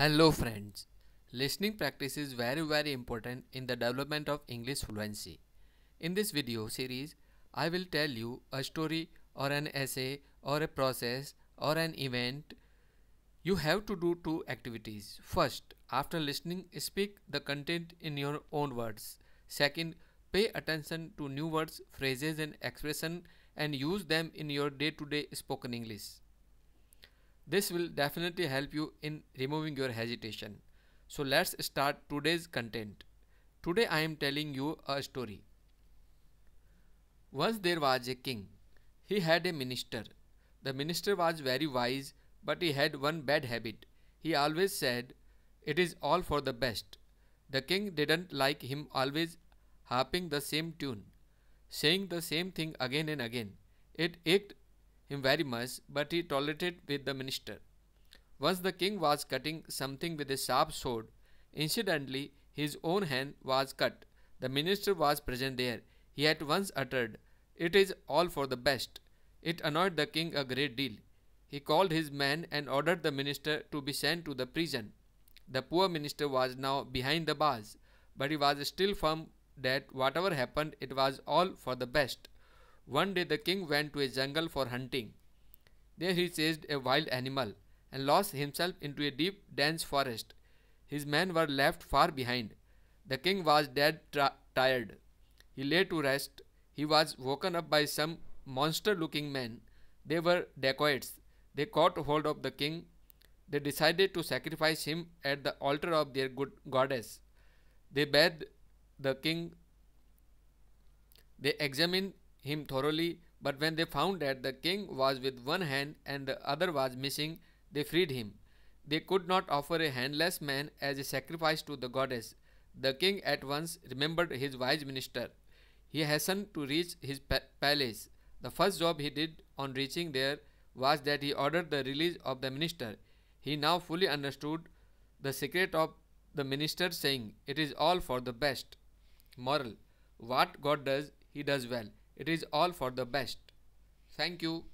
Hello friends. Listening practice is very very important in the development of English fluency. In this video series, I will tell you a story or an essay or a process or an event. You have to do two activities. First, after listening, speak the content in your own words. Second, pay attention to new words, phrases and expression and use them in your day-to-day -day spoken English. This will definitely help you in removing your hesitation. So let's start today's content. Today I am telling you a story. Once there was a king. He had a minister. The minister was very wise, but he had one bad habit. He always said, It is all for the best. The king didn't like him always harping the same tune, saying the same thing again and again. It ached him very much, but he tolerated with the minister. Once the king was cutting something with a sharp sword. Incidentally, his own hand was cut. The minister was present there. He at once uttered, It is all for the best. It annoyed the king a great deal. He called his men and ordered the minister to be sent to the prison. The poor minister was now behind the bars, but he was still firm that whatever happened, it was all for the best. One day the king went to a jungle for hunting. There he chased a wild animal and lost himself into a deep, dense forest. His men were left far behind. The king was dead tra- tired. He lay to rest. He was woken up by some monster looking men. They were dacoits. They caught hold of the king. They decided to sacrifice him at the altar of their good goddess. They bathed the king. They examined him thoroughly, but when they found that the king was with one hand and the other was missing, they freed him. They could not offer a handless man as a sacrifice to the goddess. The king at once remembered his wise minister. He hastened to reach his pa palace. The first job he did on reaching there was that he ordered the release of the minister. He now fully understood the secret of the minister, saying, It is all for the best. Moral What God does, he does well. It is all for the best. Thank you.